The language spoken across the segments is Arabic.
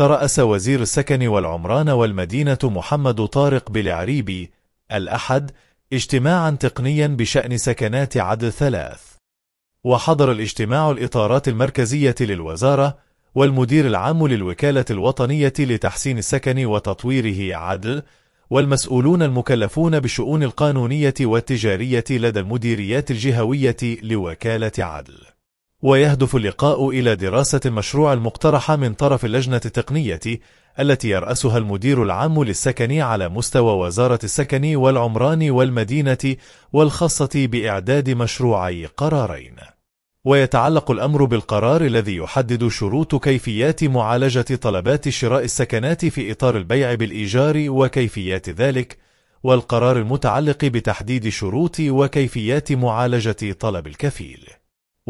ترأس وزير السكن والعمران والمدينة محمد طارق بالعريبي الأحد اجتماعا تقنيا بشأن سكنات عدل ثلاث وحضر الاجتماع الإطارات المركزية للوزارة والمدير العام للوكالة الوطنية لتحسين السكن وتطويره عدل والمسؤولون المكلفون بالشؤون القانونية والتجارية لدى المديريات الجهوية لوكالة عدل ويهدف اللقاء إلى دراسة المشروع المقترح من طرف اللجنة التقنية التي يرأسها المدير العام للسكن على مستوى وزارة السكن والعمران والمدينة والخاصة بإعداد مشروعي قرارين ويتعلق الأمر بالقرار الذي يحدد شروط كيفيات معالجة طلبات شراء السكنات في إطار البيع بالإيجار وكيفيات ذلك والقرار المتعلق بتحديد شروط وكيفيات معالجة طلب الكفيل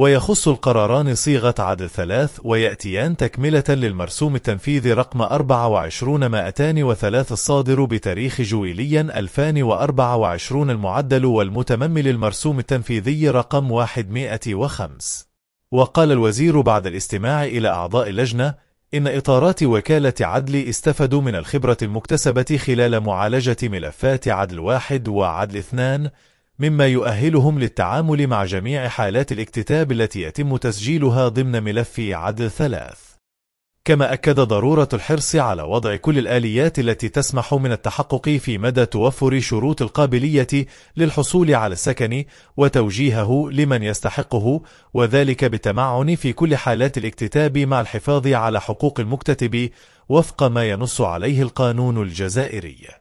ويخص القراران صيغة عدد ثلاث ويأتيان تكملة للمرسوم التنفيذي رقم 24 203 الصادر بتاريخ جويليا 2024 المعدل والمتممل المرسوم التنفيذي رقم 105 وقال الوزير بعد الاستماع إلى أعضاء اللجنة إن إطارات وكالة عدل استفدوا من الخبرة المكتسبة خلال معالجة ملفات عدل واحد وعدل اثنان مما يؤهلهم للتعامل مع جميع حالات الاكتتاب التي يتم تسجيلها ضمن ملف عدل ثلاث كما أكد ضرورة الحرص على وضع كل الآليات التي تسمح من التحقق في مدى توفر شروط القابلية للحصول على السكن وتوجيهه لمن يستحقه وذلك بالتمعن في كل حالات الاكتتاب مع الحفاظ على حقوق المكتتب وفق ما ينص عليه القانون الجزائري